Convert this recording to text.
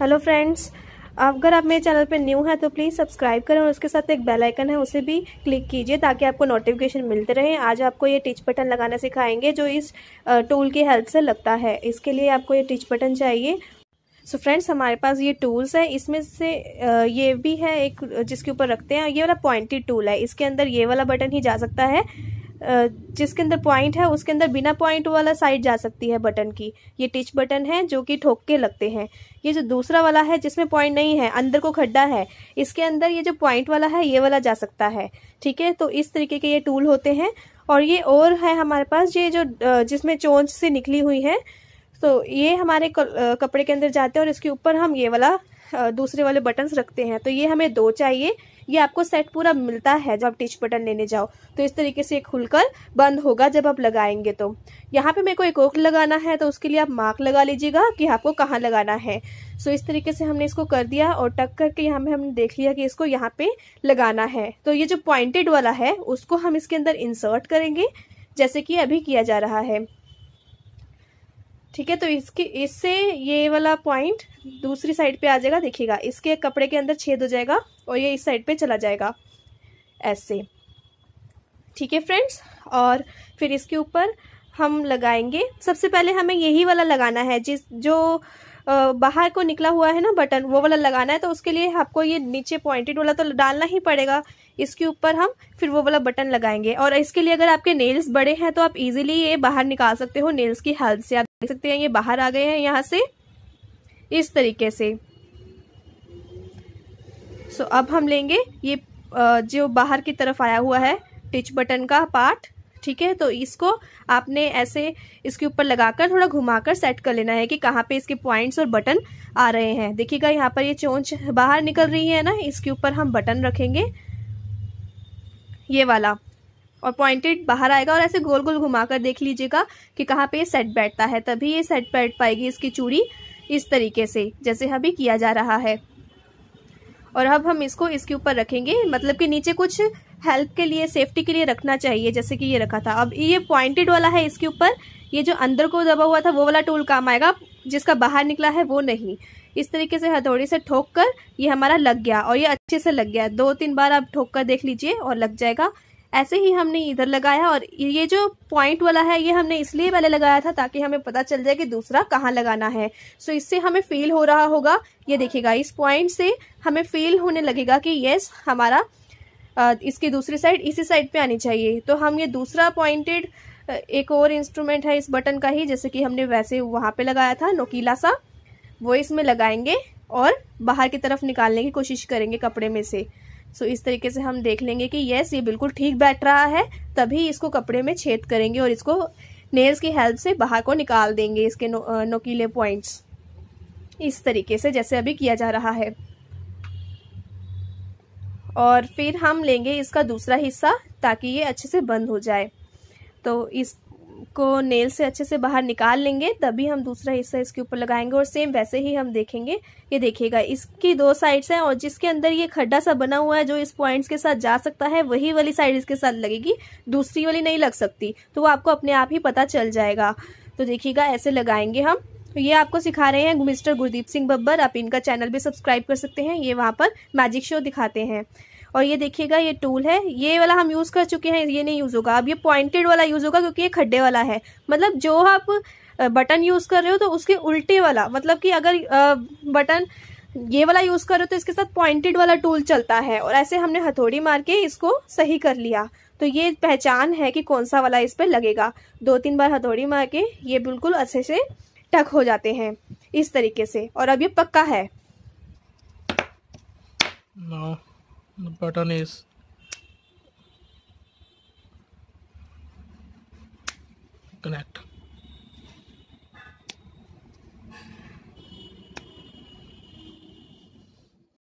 Hello friends अगर आप मेरे चैनल पर न्यू हैं तो प्लीज़ सब्सक्राइब करें और उसके साथ एक बेल आइकन है उसे भी क्लिक कीजिए ताकि आपको नोटिफिकेशन मिलते रहे आज आपको ये टिच बटन लगाना सिखाएंगे जो इस टूल की हेल्प से लगता है इसके लिए आपको ये टिच बटन चाहिए सो so फ्रेंड्स हमारे पास ये टूल्स है इसमें से ये भी है एक जिसके ऊपर रखते हैं ये वाला पॉइंटेड टूल है इसके अंदर ये वाला बटन ही जा सकता है जिसके अंदर पॉइंट है उसके अंदर बिना पॉइंट वाला साइड जा सकती है बटन की ये टिच बटन है जो कि ठोक के लगते हैं ये जो दूसरा वाला है जिसमें पॉइंट नहीं है अंदर को खड्डा है इसके अंदर ये जो पॉइंट वाला है ये वाला जा सकता है ठीक है तो इस तरीके के ये टूल होते हैं और ये और है हमारे पास ये जो जिसमें चोंच से निकली हुई है तो ये हमारे कपड़े के अंदर जाते हैं और इसके ऊपर हम ये वाला दूसरे वाले बटन्स रखते हैं तो ये हमें दो चाहिए ये आपको सेट पूरा मिलता है जब आप टिच बटन लेने जाओ तो इस तरीके से खुलकर बंद होगा जब आप लगाएंगे तो यहाँ पे मेरे को एक ओक लगाना है तो उसके लिए आप मार्क लगा लीजिएगा कि आपको कहाँ लगाना है सो इस तरीके से हमने इसको कर दिया और टक करके यहाँ पे हमने देख लिया कि इसको यहाँ पे लगाना है तो ये जो पॉइंटेड वाला है उसको हम इसके अंदर इंसर्ट करेंगे जैसे कि अभी किया जा रहा है ठीक है तो इसके इससे ये वाला पॉइंट दूसरी साइड पे आ जाएगा देखिएगा इसके कपड़े के अंदर छेद हो जाएगा और ये इस साइड पे चला जाएगा ऐसे ठीक है फ्रेंड्स और फिर इसके ऊपर हम लगाएंगे सबसे पहले हमें यही वाला लगाना है जिस जो बाहर को निकला हुआ है ना बटन वो वाला लगाना है तो उसके लिए आपको ये नीचे पॉइंटेड वाला तो डालना ही पड़ेगा इसके ऊपर हम फिर वो वाला बटन लगाएंगे और इसके लिए अगर आपके नेल्स बड़े हैं तो आप इजीली ये बाहर निकाल सकते हो नेल्स की हेल्प से आप देख सकते हैं ये बाहर आ गए हैं यहाँ से इस तरीके से सो so, अब हम लेंगे ये जो बाहर की तरफ आया हुआ है टिच बटन का पार्ट ठीक है तो इसको आपने ऐसे इसके ऊपर लगाकर थोड़ा घुमाकर सेट कर लेना है कि कहाँ पे इसके पॉइंट्स और बटन आ रहे हैं देखिएगा यहाँ पर ये चोंच बाहर निकल रही है ना इसके ऊपर हम बटन रखेंगे ये वाला और पॉइंटेड बाहर आएगा और ऐसे गोल गोल घुमाकर देख लीजिएगा कि कहाँ पे ये सेट बैठता है तभी ये सेट बैठ पाएगी इसकी चूड़ी इस तरीके से जैसे अभी किया जा रहा है और अब हम इसको इसके ऊपर रखेंगे मतलब कि नीचे कुछ हेल्प के लिए सेफ्टी के लिए रखना चाहिए जैसे कि ये रखा था अब ये पॉइंटेड वाला है इसके ऊपर ये जो अंदर को दबा हुआ था वो वाला टूल काम आएगा जिसका बाहर निकला है वो नहीं इस तरीके से हथौड़ी से ठोक कर ये हमारा लग गया और ये अच्छे से लग गया दो तीन बार आप ठोक कर देख लीजिए और लग जाएगा ऐसे ही हमने इधर लगाया और ये जो पॉइंट वाला है ये हमने इसलिए पहले लगाया था ताकि हमें पता चल जाए कि दूसरा कहाँ लगाना है सो इससे हमें फील हो रहा होगा ये देखिएगा इस पॉइंट से हमें फील होने लगेगा कि यस हमारा इसकी दूसरी साइड इसी साइड पे आनी चाहिए तो हम ये दूसरा पॉइंटेड एक और इंस्ट्रूमेंट है इस बटन का ही जैसे कि हमने वैसे वहाँ पे लगाया था नोकीला सा वो इसमें लगाएंगे और बाहर की तरफ निकालने की कोशिश करेंगे कपड़े में से सो इस तरीके से हम देख लेंगे कि येस ये बिल्कुल ठीक बैठ रहा है तभी इसको कपड़े में छेद करेंगे और इसको नेल्स की हेल्प से बाहर को निकाल देंगे इसके नो, नोकीले पॉइंट्स इस तरीके से जैसे अभी किया जा रहा है और फिर हम लेंगे इसका दूसरा हिस्सा ताकि ये अच्छे से बंद हो जाए तो इस को नेल से अच्छे से बाहर निकाल लेंगे तभी हम दूसरा हिस्सा इसके ऊपर लगाएंगे और सेम वैसे ही हम देखेंगे ये देखिएगा इसकी दो साइड्स हैं और जिसके अंदर ये खड्डा सा बना हुआ है जो इस पॉइंट्स के साथ जा सकता है वही वाली साइड इसके साथ लगेगी दूसरी वाली नहीं लग सकती तो वो आपको अपने आप ही पता चल जाएगा तो देखिएगा ऐसे लगाएंगे हम तो ये आपको सिखा रहे हैं मिस्टर गुरदीप सिंह बब्बर आप इनका चैनल भी सब्सक्राइब कर सकते हैं ये वहाँ पर मैजिक शो दिखाते हैं और ये देखिएगा ये टूल है ये वाला हम यूज़ कर चुके हैं ये नहीं यूज़ होगा अब ये पॉइंटेड वाला यूज़ होगा क्योंकि ये खड्डे वाला है मतलब जो आप बटन यूज़ कर रहे हो तो उसके उल्टे वाला मतलब कि अगर बटन ये वाला यूज कर रहे हो तो इसके साथ पॉइंटेड वाला टूल चलता है और ऐसे हमने हथौड़ी मार के इसको सही कर लिया तो ये पहचान है कि कौन सा वाला इस पर लगेगा दो तीन बार हथौड़ी मार के ये बिल्कुल अच्छे से टक हो जाते हैं इस तरीके से और अब ये पक्का है no. the button is connect